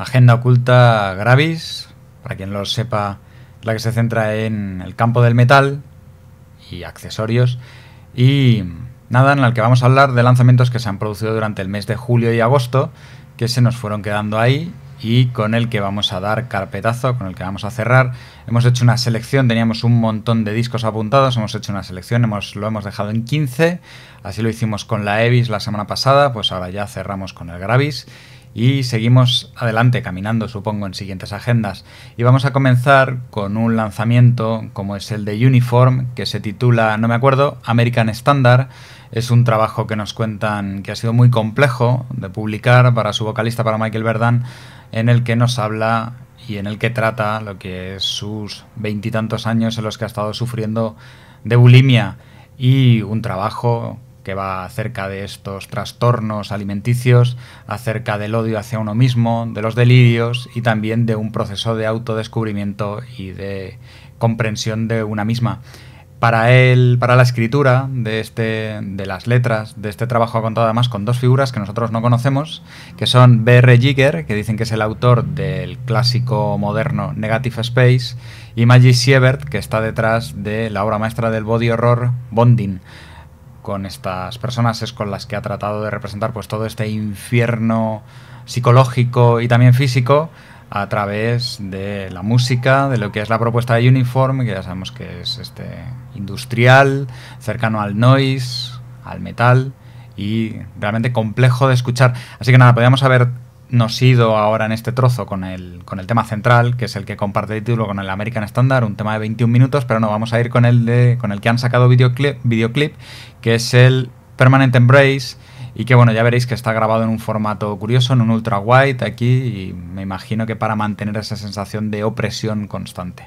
Agenda oculta Gravis, para quien lo sepa, la que se centra en el campo del metal y accesorios. Y nada, en el que vamos a hablar de lanzamientos que se han producido durante el mes de julio y agosto, que se nos fueron quedando ahí y con el que vamos a dar carpetazo, con el que vamos a cerrar. Hemos hecho una selección, teníamos un montón de discos apuntados, hemos hecho una selección, hemos, lo hemos dejado en 15, así lo hicimos con la Evis la semana pasada, pues ahora ya cerramos con el Gravis y seguimos adelante caminando, supongo, en siguientes agendas. Y vamos a comenzar con un lanzamiento como es el de Uniform, que se titula, no me acuerdo, American Standard. Es un trabajo que nos cuentan que ha sido muy complejo de publicar para su vocalista, para Michael Verdan, en el que nos habla y en el que trata lo que es sus veintitantos años en los que ha estado sufriendo de bulimia y un trabajo que va acerca de estos trastornos alimenticios, acerca del odio hacia uno mismo, de los delirios y también de un proceso de autodescubrimiento y de comprensión de una misma. Para él, para la escritura de, este, de las letras de este trabajo ha contado además con dos figuras que nosotros no conocemos, que son B.R. Jigger, que dicen que es el autor del clásico moderno Negative Space, y Maggie Siebert, que está detrás de la obra maestra del body horror Bonding con estas personas es con las que ha tratado de representar pues todo este infierno psicológico y también físico a través de la música, de lo que es la propuesta de Uniform, que ya sabemos que es este industrial, cercano al noise, al metal y realmente complejo de escuchar. Así que nada, podríamos haber nos ido ahora en este trozo con el, con el tema central, que es el que comparte título con el American Standard, un tema de 21 minutos, pero no, vamos a ir con el, de, con el que han sacado videoclip, videoclip, que es el Permanent Embrace, y que bueno, ya veréis que está grabado en un formato curioso, en un ultra white aquí, y me imagino que para mantener esa sensación de opresión constante.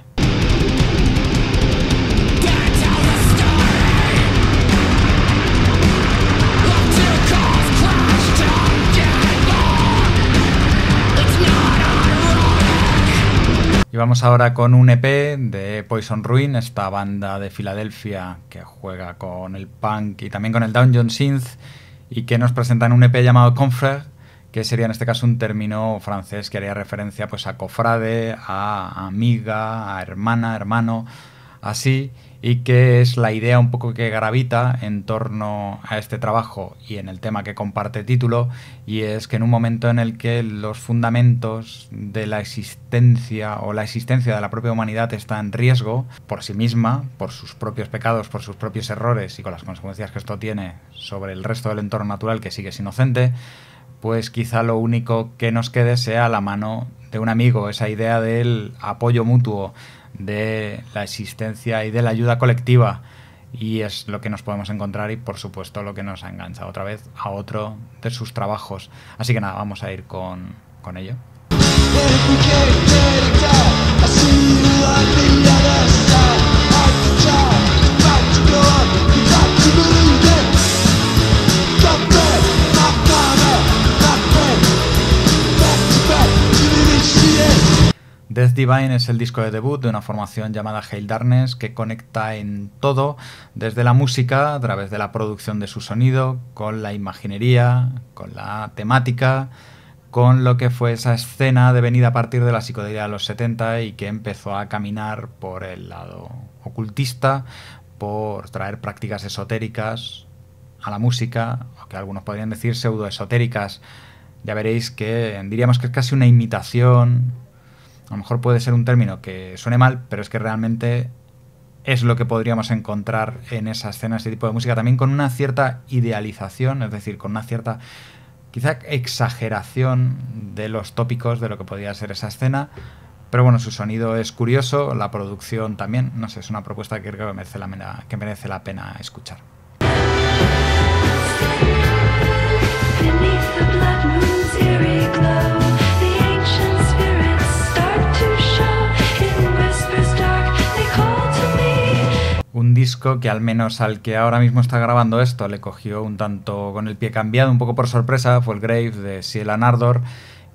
Y vamos ahora con un EP de Poison Ruin, esta banda de Filadelfia que juega con el punk y también con el Dungeon Synth y que nos presentan un EP llamado Confrère, que sería en este caso un término francés que haría referencia pues a cofrade, a amiga, a hermana, hermano, así y que es la idea un poco que gravita en torno a este trabajo y en el tema que comparte título, y es que en un momento en el que los fundamentos de la existencia o la existencia de la propia humanidad está en riesgo por sí misma, por sus propios pecados, por sus propios errores y con las consecuencias que esto tiene sobre el resto del entorno natural que sigue inocente, pues quizá lo único que nos quede sea la mano de un amigo, esa idea del apoyo mutuo, de la existencia y de la ayuda colectiva. Y es lo que nos podemos encontrar y por supuesto lo que nos engancha otra vez a otro de sus trabajos. Así que nada, vamos a ir con, con ello. Death Divine es el disco de debut de una formación llamada Hail Darkness que conecta en todo, desde la música, a través de la producción de su sonido, con la imaginería, con la temática, con lo que fue esa escena devenida a partir de la psicodelia de los 70 y que empezó a caminar por el lado ocultista, por traer prácticas esotéricas a la música, o que algunos podrían decir pseudo esotéricas. Ya veréis que diríamos que es casi una imitación a lo mejor puede ser un término que suene mal, pero es que realmente es lo que podríamos encontrar en esa escena, ese tipo de música, también con una cierta idealización, es decir, con una cierta quizá exageración de los tópicos de lo que podría ser esa escena. Pero bueno, su sonido es curioso, la producción también, no sé, es una propuesta que creo que merece la, que merece la pena escuchar. que al menos al que ahora mismo está grabando esto le cogió un tanto con el pie cambiado, un poco por sorpresa, fue el Grave de Ciela Nardor,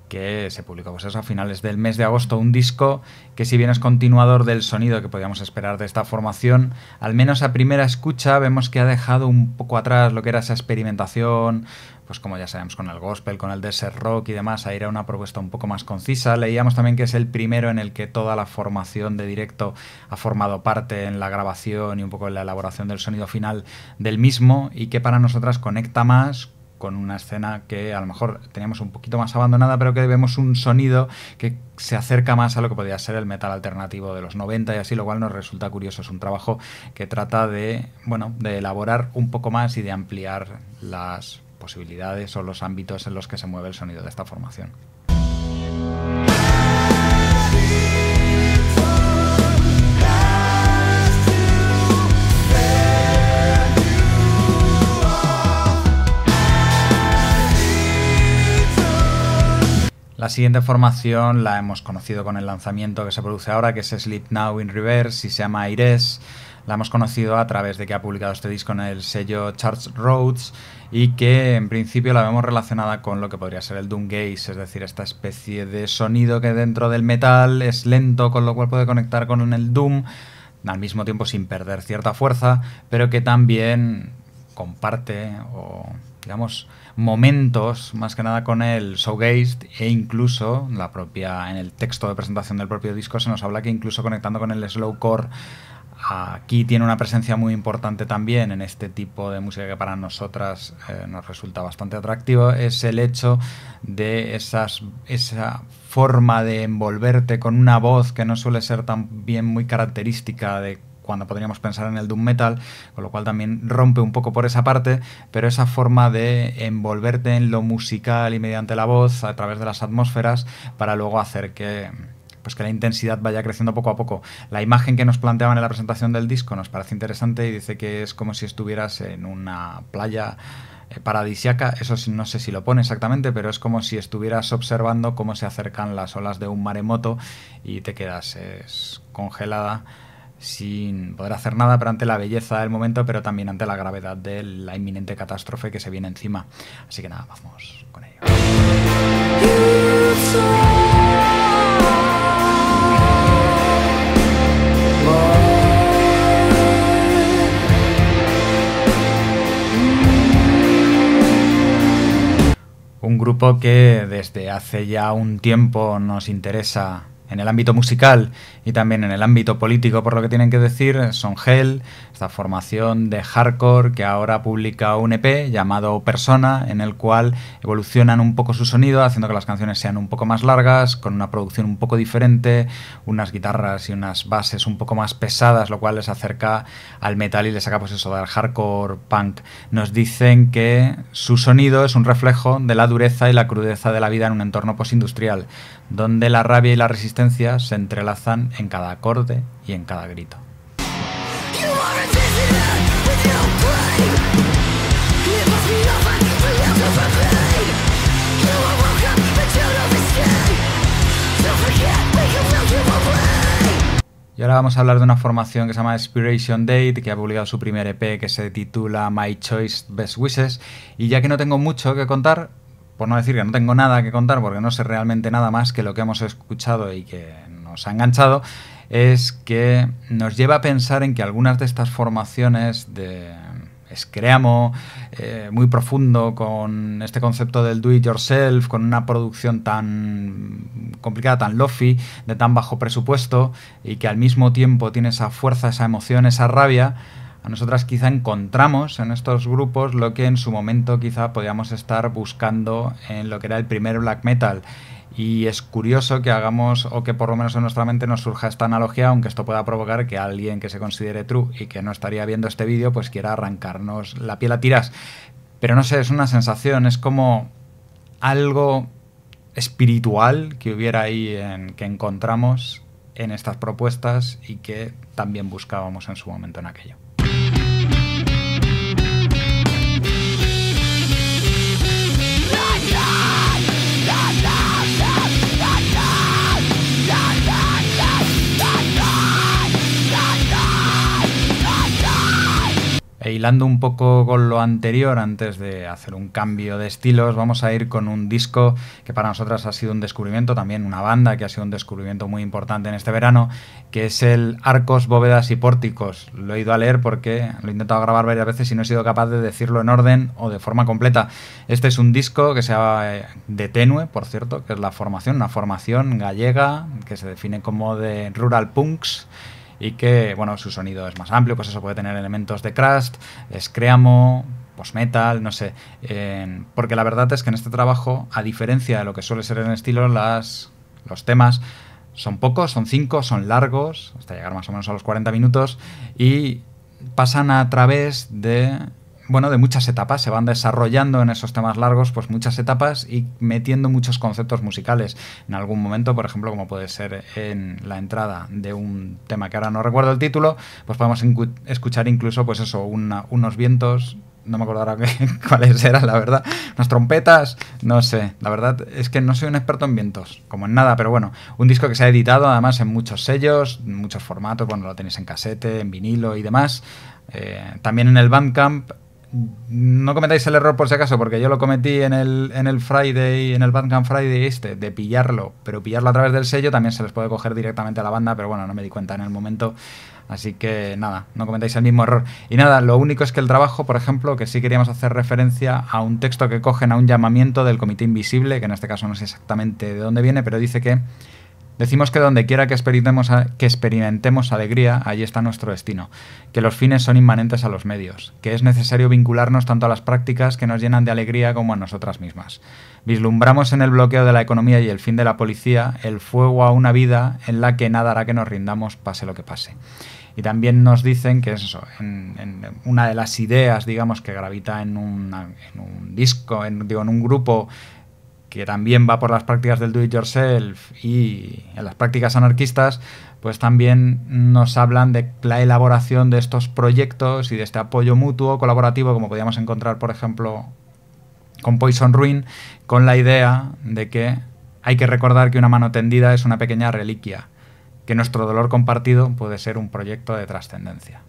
que se publicó pues a finales del mes de agosto, un disco que si bien es continuador del sonido que podíamos esperar de esta formación, al menos a primera escucha vemos que ha dejado un poco atrás lo que era esa experimentación pues como ya sabemos, con el gospel, con el desert rock y demás, a ir a una propuesta un poco más concisa. Leíamos también que es el primero en el que toda la formación de directo ha formado parte en la grabación y un poco en la elaboración del sonido final del mismo y que para nosotras conecta más con una escena que a lo mejor teníamos un poquito más abandonada, pero que vemos un sonido que se acerca más a lo que podría ser el metal alternativo de los 90 y así, lo cual nos resulta curioso. Es un trabajo que trata de, bueno, de elaborar un poco más y de ampliar las posibilidades o los ámbitos en los que se mueve el sonido de esta formación. La siguiente formación la hemos conocido con el lanzamiento que se produce ahora, que es Sleep Now in Reverse y se llama Aires la hemos conocido a través de que ha publicado este disco en el sello charts Roads y que en principio la vemos relacionada con lo que podría ser el doom gaze es decir, esta especie de sonido que dentro del metal es lento, con lo cual puede conectar con el Doom, al mismo tiempo sin perder cierta fuerza, pero que también comparte digamos, momentos más que nada con el gaze e incluso la propia en el texto de presentación del propio disco se nos habla que incluso conectando con el slow slowcore Aquí tiene una presencia muy importante también en este tipo de música que para nosotras eh, nos resulta bastante atractivo, es el hecho de esas, esa forma de envolverte con una voz que no suele ser tan bien muy característica de cuando podríamos pensar en el doom metal, con lo cual también rompe un poco por esa parte, pero esa forma de envolverte en lo musical y mediante la voz a través de las atmósferas para luego hacer que pues que la intensidad vaya creciendo poco a poco. La imagen que nos planteaban en la presentación del disco nos parece interesante y dice que es como si estuvieras en una playa eh, paradisiaca, eso no sé si lo pone exactamente, pero es como si estuvieras observando cómo se acercan las olas de un maremoto y te quedas congelada sin poder hacer nada, pero ante la belleza del momento, pero también ante la gravedad de la inminente catástrofe que se viene encima. Así que nada, vamos con ello. un grupo que desde hace ya un tiempo nos interesa en el ámbito musical y también en el ámbito político, por lo que tienen que decir, son gel esta formación de hardcore que ahora publica un EP llamado Persona, en el cual evolucionan un poco su sonido, haciendo que las canciones sean un poco más largas, con una producción un poco diferente, unas guitarras y unas bases un poco más pesadas, lo cual les acerca al metal y les saca pues eso del hardcore punk. Nos dicen que su sonido es un reflejo de la dureza y la crudeza de la vida en un entorno postindustrial, donde la rabia y la resistencia se entrelazan en cada acorde y en cada grito. Y ahora vamos a hablar de una formación que se llama Inspiration Date, que ha publicado su primer EP que se titula My Choice Best Wishes. Y ya que no tengo mucho que contar, por no decir que no tengo nada que contar, porque no sé realmente nada más que lo que hemos escuchado y que nos ha enganchado, es que nos lleva a pensar en que algunas de estas formaciones de escreamo, eh, muy profundo con este concepto del do it yourself, con una producción tan complicada, tan lofi, de tan bajo presupuesto, y que al mismo tiempo tiene esa fuerza, esa emoción, esa rabia, nosotras quizá encontramos en estos grupos lo que en su momento quizá podíamos estar buscando en lo que era el primer black metal. Y es curioso que hagamos, o que por lo menos en nuestra mente nos surja esta analogía, aunque esto pueda provocar que alguien que se considere true y que no estaría viendo este vídeo, pues quiera arrancarnos la piel a tiras. Pero no sé, es una sensación, es como algo espiritual que hubiera ahí, en, que encontramos en estas propuestas y que también buscábamos en su momento en aquello. un poco con lo anterior, antes de hacer un cambio de estilos, vamos a ir con un disco que para nosotras ha sido un descubrimiento, también una banda que ha sido un descubrimiento muy importante en este verano, que es el Arcos, Bóvedas y Pórticos. Lo he ido a leer porque lo he intentado grabar varias veces y no he sido capaz de decirlo en orden o de forma completa. Este es un disco que se llama eh, de Tenue, por cierto, que es la formación, una formación gallega que se define como de Rural Punks y que, bueno, su sonido es más amplio, pues eso puede tener elementos de crust, screamo, post-metal, no sé. porque la verdad es que en este trabajo, a diferencia de lo que suele ser en el estilo, las, los temas son pocos, son cinco, son largos, hasta llegar más o menos a los 40 minutos, y pasan a través de bueno, de muchas etapas, se van desarrollando en esos temas largos, pues muchas etapas y metiendo muchos conceptos musicales. En algún momento, por ejemplo, como puede ser en la entrada de un tema que ahora no recuerdo el título, pues podemos escuchar incluso, pues eso, unos vientos, no me acordará cuáles eran, la verdad. Unas trompetas, no sé. La verdad es que no soy un experto en vientos, como en nada, pero bueno, un disco que se ha editado además en muchos sellos, en muchos formatos, bueno, lo tenéis en casete, en vinilo y demás. Eh, también en el Bandcamp no cometáis el error por si acaso, porque yo lo cometí en el, en el Friday, en el Bandcamp Friday este, de pillarlo, pero pillarlo a través del sello también se les puede coger directamente a la banda, pero bueno, no me di cuenta en el momento. Así que nada, no cometáis el mismo error. Y nada, lo único es que el trabajo, por ejemplo, que sí queríamos hacer referencia a un texto que cogen a un llamamiento del Comité Invisible, que en este caso no sé exactamente de dónde viene, pero dice que Decimos que donde quiera que experimentemos, alegría, allí está nuestro destino, que los fines son inmanentes a los medios, que es necesario vincularnos tanto a las prácticas que nos llenan de alegría como a nosotras mismas. Vislumbramos en el bloqueo de la economía y el fin de la policía el fuego a una vida en la que nada hará que nos rindamos pase lo que pase. Y también nos dicen que es eso, en, una de las ideas, digamos, que gravita en, un disco, en un grupo que también va por las prácticas del do it yourself y en las prácticas anarquistas, pues también nos hablan de la elaboración de estos proyectos y de este apoyo mutuo, colaborativo, como podíamos encontrar, por ejemplo, con Poison Ruin, con la idea de que hay que recordar que una mano tendida es una pequeña reliquia, que nuestro dolor compartido puede ser un proyecto de trascendencia.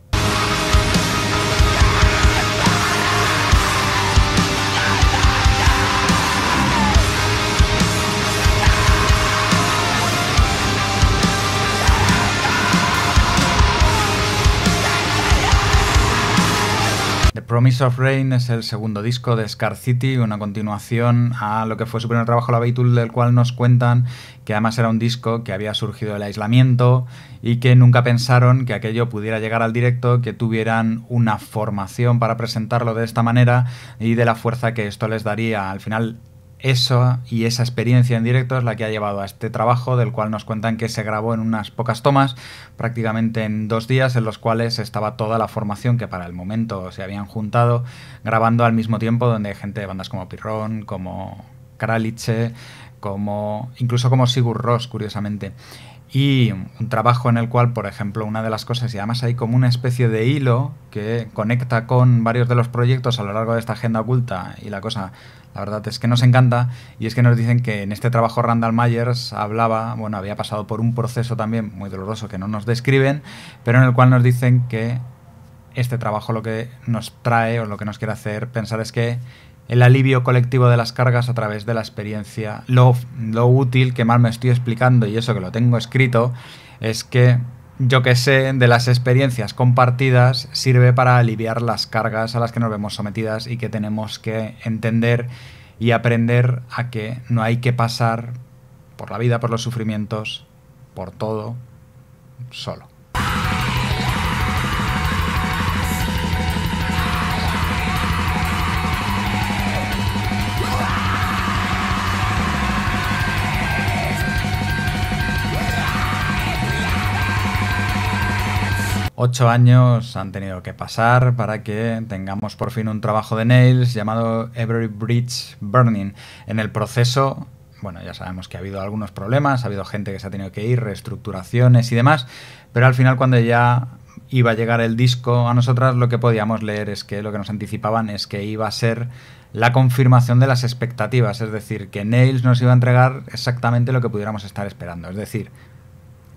Promise of Rain es el segundo disco de Scar City, una continuación a lo que fue su primer trabajo, La Beitul, del cual nos cuentan que además era un disco que había surgido del aislamiento y que nunca pensaron que aquello pudiera llegar al directo, que tuvieran una formación para presentarlo de esta manera y de la fuerza que esto les daría. Al final eso y esa experiencia en directo es la que ha llevado a este trabajo, del cual nos cuentan que se grabó en unas pocas tomas, prácticamente en dos días, en los cuales estaba toda la formación que para el momento se habían juntado, grabando al mismo tiempo, donde hay gente de bandas como Pirrón, como Kralice como incluso como Sigur Ross, curiosamente y un trabajo en el cual, por ejemplo, una de las cosas, y además hay como una especie de hilo que conecta con varios de los proyectos a lo largo de esta agenda oculta, y la cosa, la verdad es que nos encanta, y es que nos dicen que en este trabajo Randall Myers hablaba, bueno, había pasado por un proceso también muy doloroso que no nos describen, pero en el cual nos dicen que este trabajo lo que nos trae o lo que nos quiere hacer pensar es que el alivio colectivo de las cargas a través de la experiencia. Lo, útil que mal me estoy explicando, y eso que lo tengo escrito, es que yo que sé, de las experiencias compartidas sirve para aliviar las cargas a las que nos vemos sometidas y que tenemos que entender y aprender a que no hay que pasar por la vida, por los sufrimientos, por todo, solo. Ocho años han tenido que pasar para que tengamos por fin un trabajo de Nails llamado Every Bridge Burning. En el proceso, bueno, ya sabemos que ha habido algunos problemas, ha habido gente que se ha tenido que ir, reestructuraciones y demás, pero al final cuando ya iba a llegar el disco a nosotras, lo que podíamos leer es que lo que nos anticipaban es que iba a ser la confirmación de las expectativas, es decir, que Nails nos iba a entregar exactamente lo que pudiéramos estar esperando, es decir,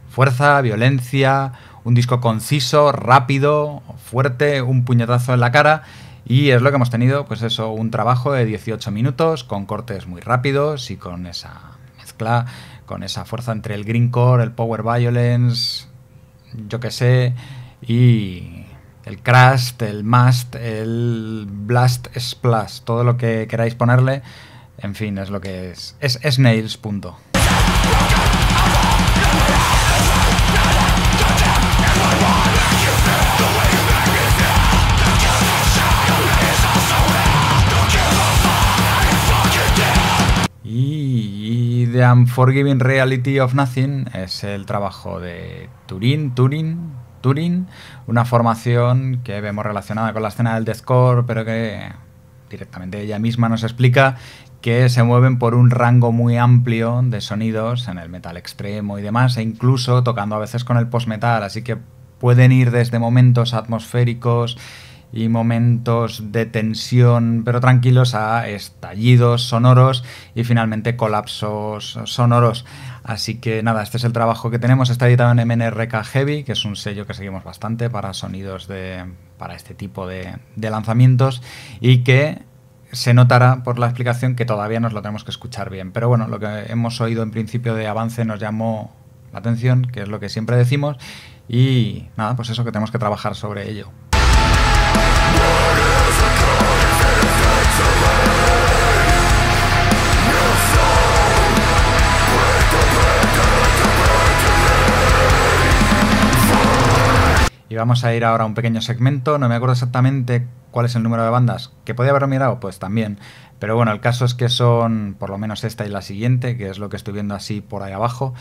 fuerza, violencia, un disco conciso, rápido, fuerte, un puñetazo en la cara. Y es lo que hemos tenido, pues eso, un trabajo de 18 minutos, con cortes muy rápidos y con esa mezcla, con esa fuerza entre el green core, el power violence, yo qué sé, y el crust, el must, el blast splash, todo lo que queráis ponerle, en fin, es lo que es. Es, snails Forgiving Reality of Nothing es el trabajo de Turin, Turin, Turin, una formación que vemos relacionada con la escena del deathcore, pero que directamente ella misma nos explica que se mueven por un rango muy amplio de sonidos en el metal extremo y demás, e incluso tocando a veces con el post-metal, así que pueden ir desde momentos atmosféricos y momentos de tensión pero tranquilos a estallidos sonoros y finalmente colapsos sonoros. Así que nada, este es el trabajo que tenemos. Está editado en MNRK Heavy, que es un sello que seguimos bastante para sonidos de. para este tipo de, de lanzamientos. Y que se notará por la explicación que todavía nos lo tenemos que escuchar bien. Pero bueno, lo que hemos oído en principio de avance nos llamó la atención, que es lo que siempre decimos. Y nada, pues eso que tenemos que trabajar sobre ello. Y vamos a ir ahora a un pequeño segmento, no me acuerdo exactamente cuál es el número de bandas, que podía haber mirado, pues también. Pero bueno, el caso es que son por lo menos esta y la siguiente, que es lo que estoy viendo así por ahí abajo.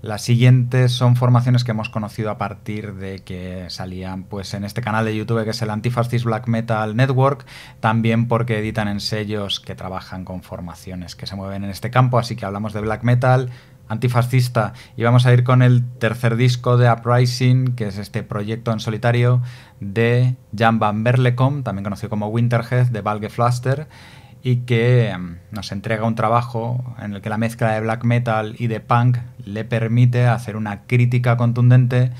Las siguientes son formaciones que hemos conocido a partir de que salían pues en este canal de YouTube que es el Antifascist Black Metal Network, también porque editan en sellos que trabajan con formaciones que se mueven en este campo, así que hablamos de black metal, antifascista. Y vamos a ir con el tercer disco de Uprising, que es este proyecto en solitario de Jan van Berlecom, también conocido como Winterhead, de Valge Fluster, y que em, nos entrega un trabajo en el que la mezcla de black metal y de punk le permite hacer una crítica contundente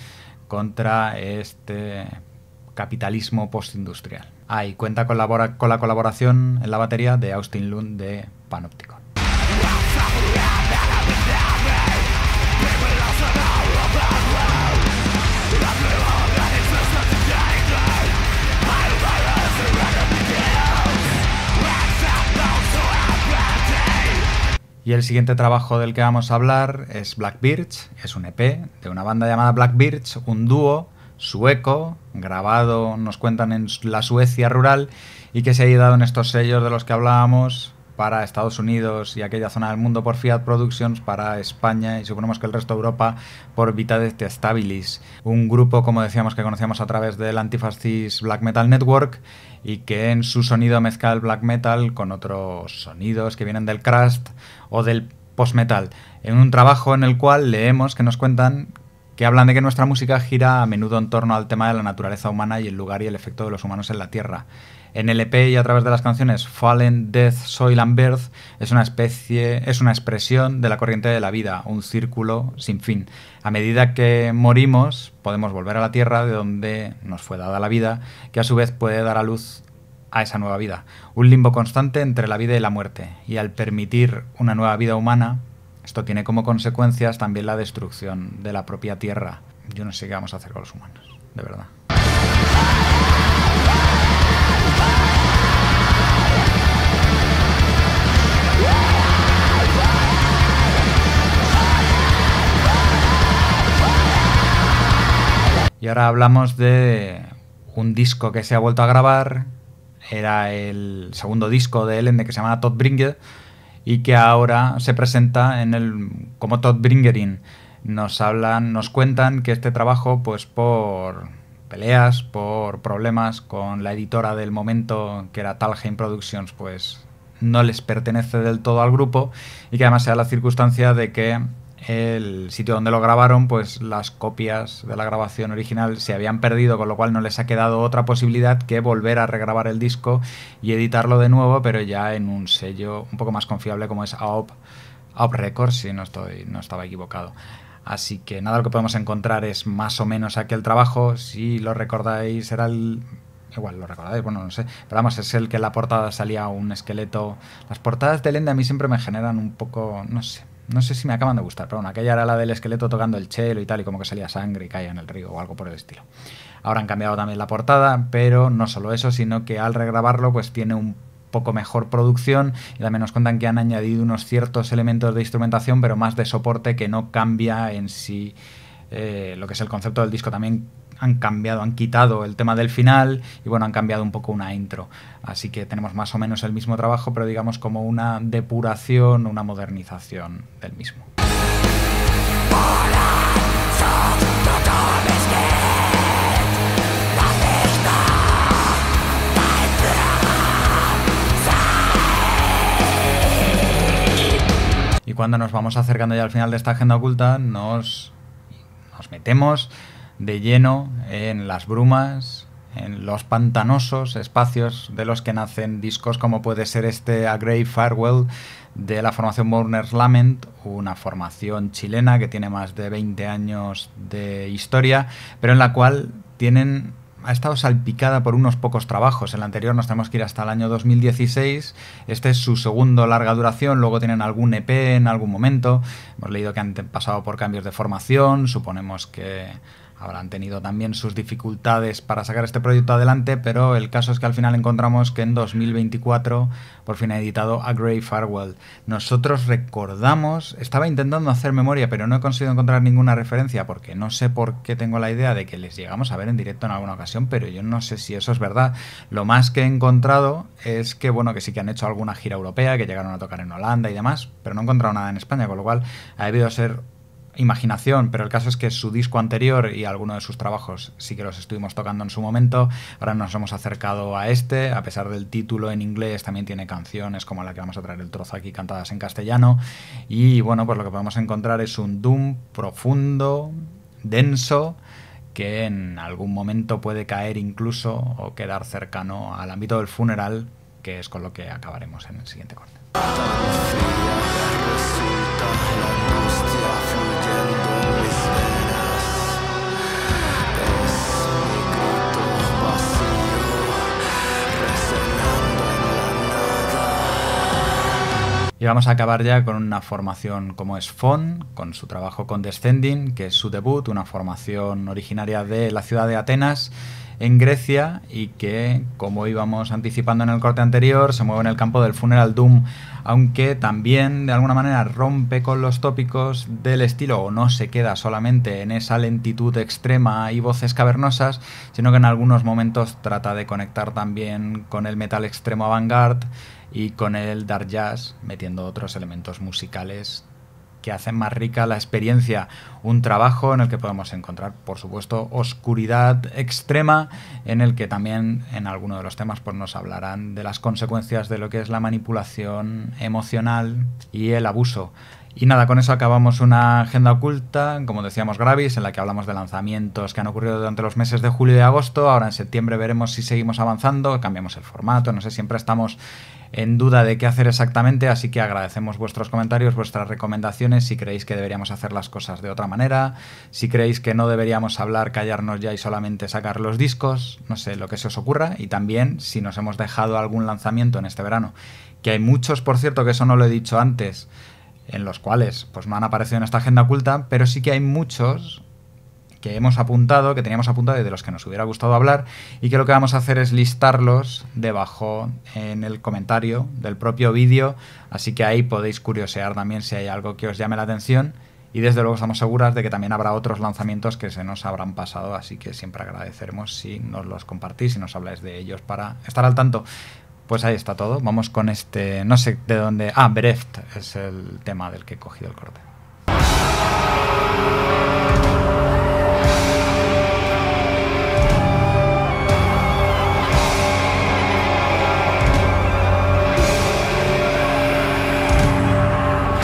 contra este capitalismo postindustrial. Ahí cuenta con la, con la colaboración en la batería de Austin Lund de Panóptico. Y el siguiente trabajo del que vamos a hablar es Black Birch, es un EP de una banda llamada Black Birch, un dúo sueco, grabado, nos cuentan en la Suecia rural, y que se ha ido en estos sellos de los que hablábamos, para Estados Unidos y aquella zona del mundo por Fiat Productions, para España y suponemos que el resto de Europa por Vita de un grupo como decíamos que conocíamos a través del Antifascist Black Metal Network y que en su sonido mezcla el black metal con otros sonidos que vienen del crust o del post metal, en un trabajo en el cual leemos que nos cuentan que hablan de que nuestra música gira a menudo en torno al tema de la naturaleza humana y el lugar y el efecto de los humanos en la Tierra. En el EP y a través de las canciones Fallen, Death, Soil and Birth es una especie, es una expresión de la corriente de la vida, un círculo sin fin. A medida que morimos, podemos volver a la tierra de donde nos fue dada la vida, que a su vez puede dar a luz a esa nueva vida. Un limbo constante entre la vida y la muerte. Y al permitir una nueva vida humana, esto tiene como consecuencias también la destrucción de la propia tierra. Yo no sé qué vamos a hacer con los humanos, de verdad. Y ahora hablamos de un disco que se ha vuelto a grabar. Era el segundo disco de Ellen que se llama Todd Bringer y que ahora se presenta en el como Todd Bringerin. Nos hablan, nos cuentan que este trabajo, pues por peleas, por problemas con la editora del momento, que era Talheim Productions, pues no les pertenece del todo al grupo y que además sea la circunstancia de que el sitio donde lo grabaron, pues las copias de la grabación original se habían perdido, con lo cual no les ha quedado otra posibilidad que volver a regrabar el disco y editarlo de nuevo, pero ya en un sello un poco más confiable como es AOP, AOP Records, si no, estoy, no estaba equivocado. Así que nada, lo que podemos encontrar es más o menos aquel trabajo. Si lo recordáis, era el. Igual lo recordáis, bueno, no sé. Pero vamos, es el que en la portada salía un esqueleto. Las portadas de Lende a mí siempre me generan un poco. No sé. No sé si me acaban de gustar, pero bueno, aquella era la del esqueleto tocando el chelo y tal, y como que salía sangre y caía en el río o algo por el estilo. Ahora han cambiado también la portada, pero no solo eso, sino que al regrabarlo, pues tiene un poco mejor producción y también nos cuentan que han añadido unos ciertos elementos de instrumentación pero más de soporte que no cambia en sí eh, lo que es el concepto del disco también han cambiado, han quitado el tema del final y bueno, han cambiado un poco una intro. Así que tenemos más o menos el mismo trabajo, pero digamos como una depuración, una modernización del mismo. cuando nos vamos acercando ya al final de esta agenda oculta, nos, nos metemos de lleno en las brumas, en los pantanosos espacios de los que nacen discos como puede ser este A Grey Farewell de la formación Mourners Lament, una formación chilena que tiene más de 20 años de historia, pero en la cual tienen ha estado salpicada por unos pocos trabajos. El anterior nos tenemos que ir hasta el año 2016. Este es su segundo larga duración. Luego tienen algún EP en algún momento. Hemos leído que han pasado por cambios de formación. Suponemos que habrán tenido también sus dificultades para sacar este proyecto adelante, pero el caso es que al final encontramos que en 2024 por fin ha editado A Grey Farewell. Nosotros recordamos, estaba intentando hacer memoria, pero no he conseguido encontrar ninguna referencia porque no sé por qué tengo la idea de que les llegamos a ver en directo en alguna ocasión, pero yo no sé si eso es verdad. Lo más que he encontrado es que, bueno, que sí que han hecho alguna gira europea, que llegaron a tocar en Holanda y demás, pero no he encontrado nada en España, con lo cual ha debido ser imaginación, pero el caso es que su disco anterior y alguno de sus trabajos sí que los estuvimos tocando en su momento. Ahora nos hemos acercado a este, a pesar del título en inglés, también tiene canciones como la que vamos a traer el trozo aquí cantadas en castellano. Y bueno, pues lo que podemos encontrar es un doom profundo, denso, que en algún momento puede caer incluso o quedar cercano al ámbito del funeral, que es con lo que acabaremos en el siguiente corte. vamos a acabar ya con una formación como es FON, con su trabajo con Descending, que es su debut, una formación originaria de la ciudad de Atenas, en Grecia, y que, como íbamos anticipando en el corte anterior, se mueve en el campo del funeral doom, aunque también de alguna manera rompe con los tópicos del estilo, o no se queda solamente en esa lentitud extrema y voces cavernosas, sino que en algunos momentos trata de conectar también con el metal extremo avant-garde y con el dar jazz metiendo otros elementos musicales que hacen más rica la experiencia. Un trabajo en el que podemos encontrar, por supuesto, oscuridad extrema, en el que también en alguno de los temas pues, nos hablarán de las consecuencias de lo que es la manipulación emocional y el abuso. Y nada, con eso acabamos una agenda oculta, como decíamos Gravis, en la que hablamos de lanzamientos que han ocurrido durante los meses de julio y agosto. Ahora en septiembre veremos si seguimos avanzando, cambiamos el formato, no sé, siempre estamos en duda de qué hacer exactamente, así que agradecemos vuestros comentarios, vuestras recomendaciones, si creéis que deberíamos hacer las cosas de otra manera, si creéis que no deberíamos hablar, callarnos ya y solamente sacar los discos, no sé, lo que se os ocurra, y también si nos hemos dejado algún lanzamiento en este verano, que hay muchos, por cierto, que eso no lo he dicho antes en los cuales pues, no han aparecido en esta agenda oculta, pero sí que hay muchos que hemos apuntado, que teníamos apuntado y de los que nos hubiera gustado hablar, y que lo que vamos a hacer es listarlos debajo en el comentario del propio vídeo, así que ahí podéis curiosear también si hay algo que os llame la atención. Y desde luego estamos seguras de que también habrá otros lanzamientos que se nos habrán pasado, así que siempre agradeceremos si nos los compartís y nos habláis de ellos para estar al tanto. Pues ahí está todo. Vamos con este, no sé de dónde. Ah, Breft es el tema del que he cogido el corte.